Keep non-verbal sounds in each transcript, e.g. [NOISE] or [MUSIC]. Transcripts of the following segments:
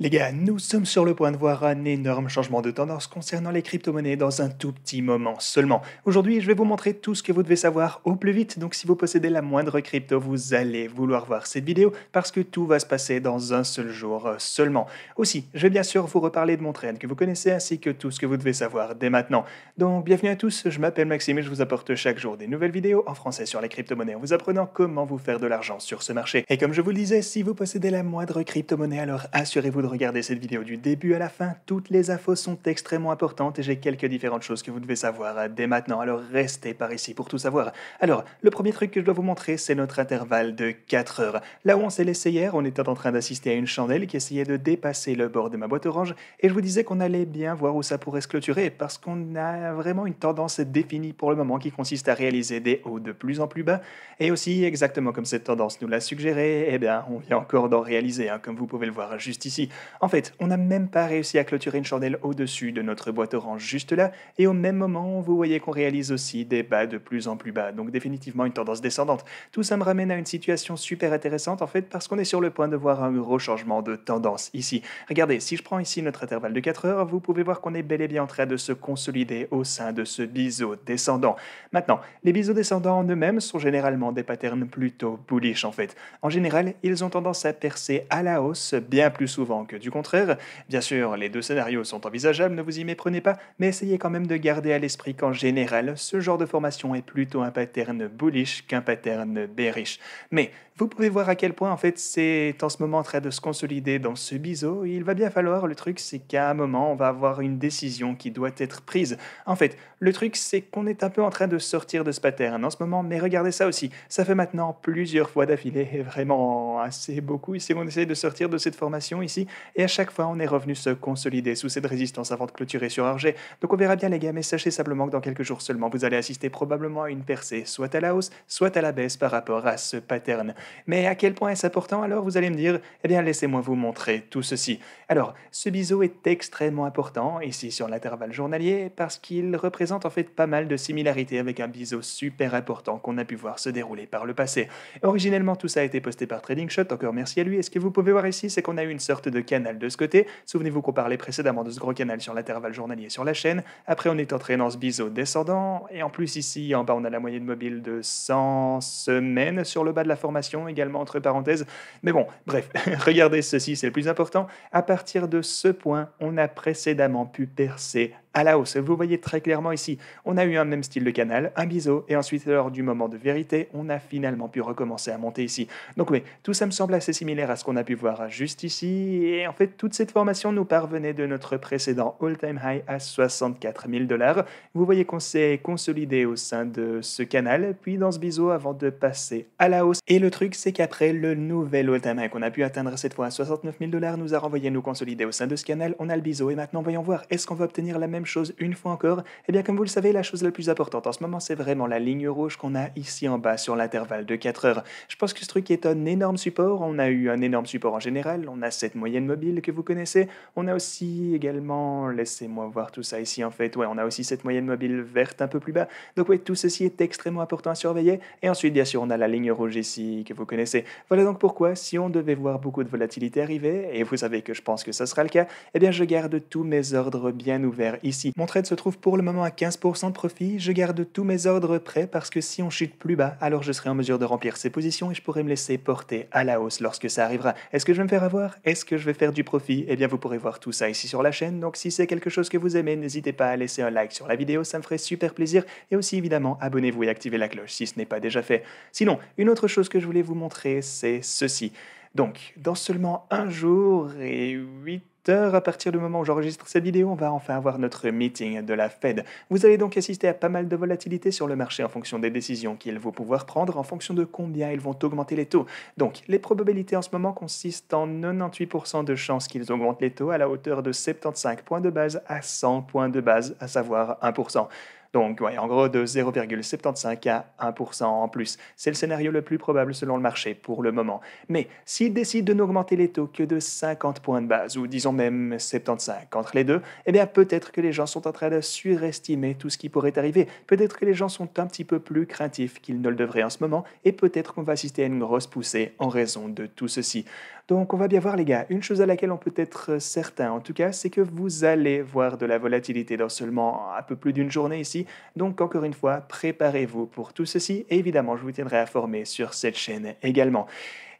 Les gars, nous sommes sur le point de voir un énorme changement de tendance concernant les crypto-monnaies dans un tout petit moment seulement. Aujourd'hui, je vais vous montrer tout ce que vous devez savoir au plus vite, donc si vous possédez la moindre crypto, vous allez vouloir voir cette vidéo parce que tout va se passer dans un seul jour euh, seulement. Aussi, je vais bien sûr vous reparler de mon train que vous connaissez ainsi que tout ce que vous devez savoir dès maintenant. Donc bienvenue à tous, je m'appelle Maxime et je vous apporte chaque jour des nouvelles vidéos en français sur les crypto-monnaies en vous apprenant comment vous faire de l'argent sur ce marché. Et comme je vous le disais, si vous possédez la moindre crypto-monnaie, alors assurez-vous de Regardez cette vidéo du début à la fin. Toutes les infos sont extrêmement importantes et j'ai quelques différentes choses que vous devez savoir dès maintenant. Alors restez par ici pour tout savoir. Alors, le premier truc que je dois vous montrer, c'est notre intervalle de 4 heures. Là où on s'est laissé hier, on était en train d'assister à une chandelle qui essayait de dépasser le bord de ma boîte orange et je vous disais qu'on allait bien voir où ça pourrait se clôturer parce qu'on a vraiment une tendance définie pour le moment qui consiste à réaliser des hauts de plus en plus bas et aussi exactement comme cette tendance nous l'a suggéré, eh bien, on vient encore d'en réaliser, comme vous pouvez le voir juste ici. En fait, on n'a même pas réussi à clôturer une chandelle au-dessus de notre boîte orange juste là, et au même moment, vous voyez qu'on réalise aussi des bas de plus en plus bas, donc définitivement une tendance descendante. Tout ça me ramène à une situation super intéressante en fait, parce qu'on est sur le point de voir un gros changement de tendance ici. Regardez, si je prends ici notre intervalle de 4 heures, vous pouvez voir qu'on est bel et bien en train de se consolider au sein de ce biseau descendant. Maintenant, les biseaux descendants en eux-mêmes sont généralement des patterns plutôt bullish en fait. En général, ils ont tendance à percer à la hausse bien plus souvent du contraire. Bien sûr, les deux scénarios sont envisageables, ne vous y méprenez pas, mais essayez quand même de garder à l'esprit qu'en général, ce genre de formation est plutôt un pattern bullish qu'un pattern bearish. Mais vous pouvez voir à quel point en fait c'est en ce moment en train de se consolider dans ce biseau. Il va bien falloir, le truc c'est qu'à un moment on va avoir une décision qui doit être prise. En fait, le truc c'est qu'on est un peu en train de sortir de ce pattern en ce moment, mais regardez ça aussi. Ça fait maintenant plusieurs fois d'affilée, [LAUGHS] vraiment assez beaucoup. Ici on essaie de sortir de cette formation ici, et à chaque fois on est revenu se consolider sous cette résistance avant de clôturer sur rg Donc on verra bien les gars, mais sachez simplement que dans quelques jours seulement vous allez assister probablement à une percée, soit à la hausse, soit à la baisse par rapport à ce pattern. Mais à quel point est-ce important Alors vous allez me dire, eh bien laissez-moi vous montrer tout ceci. Alors, ce biseau est extrêmement important ici sur l'intervalle journalier parce qu'il représente en fait pas mal de similarités avec un biseau super important qu'on a pu voir se dérouler par le passé. Originellement, tout ça a été posté par TradingShot, encore merci à lui. Et ce que vous pouvez voir ici, c'est qu'on a eu une sorte de canal de ce côté. Souvenez-vous qu'on parlait précédemment de ce gros canal sur l'intervalle journalier sur la chaîne. Après, on est entré dans ce biseau descendant. Et en plus, ici, en bas, on a la moyenne mobile de 100 semaines sur le bas de la formation également entre parenthèses. Mais bon, bref, [LAUGHS] regardez ceci, c'est le plus important. À partir de ce point, on a précédemment pu percer à la hausse. Vous voyez très clairement ici, on a eu un même style de canal, un biseau, et ensuite lors du moment de vérité, on a finalement pu recommencer à monter ici. Donc oui, tout ça me semble assez similaire à ce qu'on a pu voir juste ici, et en fait toute cette formation nous parvenait de notre précédent all-time high à 64 000 dollars. Vous voyez qu'on s'est consolidé au sein de ce canal, puis dans ce biseau avant de passer à la hausse. Et le truc, c'est qu'après le nouvel all-time high qu'on a pu atteindre cette fois à 69 000 dollars, nous a renvoyé nous consolider au sein de ce canal, on a le biseau, et maintenant voyons voir, est-ce qu'on va obtenir la même chose une fois encore et eh bien, comme vous le savez, la chose la plus importante en ce moment, c'est vraiment la ligne rouge qu'on a ici en bas sur l'intervalle de 4 heures. Je pense que ce truc est un énorme support. On a eu un énorme support en général. On a cette moyenne mobile que vous connaissez. On a aussi également, laissez-moi voir tout ça ici en fait. Ouais, on a aussi cette moyenne mobile verte un peu plus bas. Donc oui, tout ceci est extrêmement important à surveiller. Et ensuite, bien sûr, on a la ligne rouge ici que vous connaissez. Voilà donc pourquoi, si on devait voir beaucoup de volatilité arriver, et vous savez que je pense que ça sera le cas, eh bien je garde tous mes ordres bien ouverts mon trade se trouve pour le moment à 15% de profit. Je garde tous mes ordres prêts parce que si on chute plus bas, alors je serai en mesure de remplir ces positions et je pourrai me laisser porter à la hausse lorsque ça arrivera. Est-ce que je vais me faire avoir Est-ce que je vais faire du profit Eh bien, vous pourrez voir tout ça ici sur la chaîne. Donc, si c'est quelque chose que vous aimez, n'hésitez pas à laisser un like sur la vidéo, ça me ferait super plaisir. Et aussi, évidemment, abonnez-vous et activez la cloche si ce n'est pas déjà fait. Sinon, une autre chose que je voulais vous montrer, c'est ceci. Donc, dans seulement un jour et huit heures à partir du moment où j'enregistre cette vidéo, on va enfin avoir notre meeting de la Fed. Vous allez donc assister à pas mal de volatilité sur le marché en fonction des décisions qu'ils vont pouvoir prendre, en fonction de combien ils vont augmenter les taux. Donc, les probabilités en ce moment consistent en 98% de chances qu'ils augmentent les taux à la hauteur de 75 points de base à 100 points de base, à savoir 1%. Donc, en gros, de 0,75 à 1% en plus. C'est le scénario le plus probable selon le marché pour le moment. Mais s'ils décident de n'augmenter les taux que de 50 points de base, ou disons même 75 entre les deux, eh bien peut-être que les gens sont en train de surestimer tout ce qui pourrait arriver. Peut-être que les gens sont un petit peu plus craintifs qu'ils ne le devraient en ce moment, et peut-être qu'on va assister à une grosse poussée en raison de tout ceci. Donc on va bien voir les gars, une chose à laquelle on peut être euh, certain en tout cas, c'est que vous allez voir de la volatilité dans seulement un peu plus d'une journée ici. Donc encore une fois, préparez-vous pour tout ceci et évidemment je vous tiendrai informé sur cette chaîne également.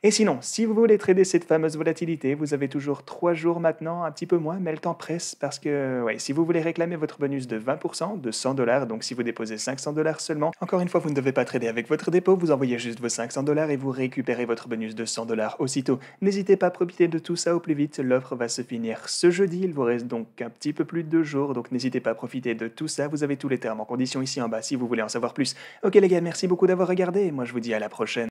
Et sinon, si vous voulez trader cette fameuse volatilité, vous avez toujours 3 jours maintenant, un petit peu moins, mais le temps presse parce que ouais, si vous voulez réclamer votre bonus de 20%, de 100 dollars, donc si vous déposez 500 dollars seulement, encore une fois, vous ne devez pas trader avec votre dépôt, vous envoyez juste vos 500 dollars et vous récupérez votre bonus de 100 dollars aussitôt. N'hésitez pas à profiter de tout ça au plus vite, l'offre va se finir ce jeudi, il vous reste donc un petit peu plus de 2 jours, donc n'hésitez pas à profiter de tout ça, vous avez tous les termes en condition ici en bas si vous voulez en savoir plus. Ok les gars, merci beaucoup d'avoir regardé, moi je vous dis à la prochaine.